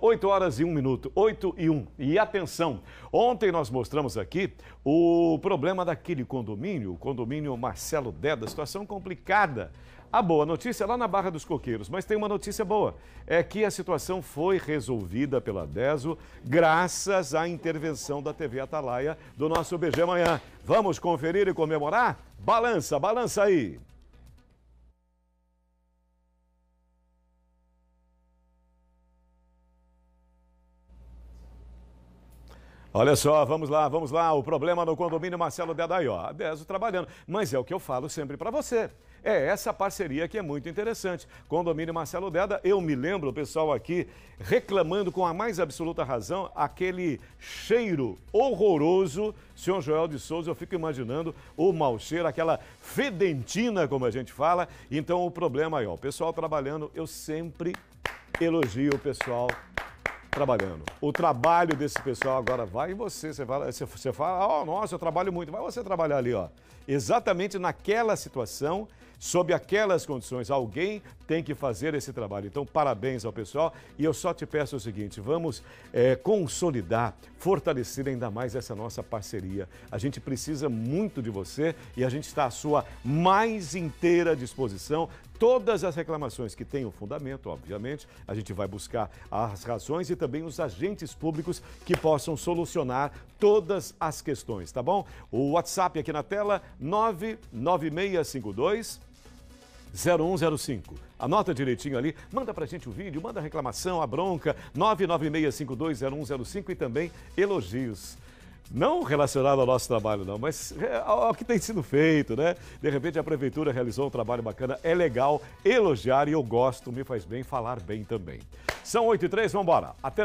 8 horas e 1 minuto, 8 e 1. E atenção, ontem nós mostramos aqui o problema daquele condomínio, o condomínio Marcelo Deda, situação complicada. A boa notícia é lá na Barra dos Coqueiros, mas tem uma notícia boa, é que a situação foi resolvida pela DESO graças à intervenção da TV Atalaia do nosso BG Manhã. Vamos conferir e comemorar? Balança, balança aí! Olha só, vamos lá, vamos lá. O problema no condomínio Marcelo Dedaió. A Deso trabalhando. Mas é o que eu falo sempre para você. É essa parceria que é muito interessante. Condomínio Marcelo Deda, eu me lembro o pessoal aqui reclamando com a mais absoluta razão aquele cheiro horroroso. Senhor Joel de Souza, eu fico imaginando o mau cheiro, aquela fedentina, como a gente fala. Então o problema aí, é, ó, o pessoal trabalhando, eu sempre elogio o pessoal trabalhando. O trabalho desse pessoal agora vai em você. Você fala, você fala, ó, oh, nossa, eu trabalho muito. Vai você trabalhar ali, ó. Exatamente naquela situação, sob aquelas condições. Alguém tem que fazer esse trabalho. Então, parabéns ao pessoal. E eu só te peço o seguinte: vamos é, consolidar, fortalecer ainda mais essa nossa parceria. A gente precisa muito de você e a gente está à sua mais inteira disposição Todas as reclamações que tenham fundamento, obviamente, a gente vai buscar as razões e também os agentes públicos que possam solucionar todas as questões, tá bom? O WhatsApp aqui na tela, 99652 0105. Anota direitinho ali, manda pra gente o vídeo, manda a reclamação, a bronca, 996520105 e também elogios não relacionado ao nosso trabalho, não, mas é, ao que tem sido feito, né? De repente a prefeitura realizou um trabalho bacana, é legal elogiar e eu gosto, me faz bem falar bem também. São 8 e 3, vamos embora. Até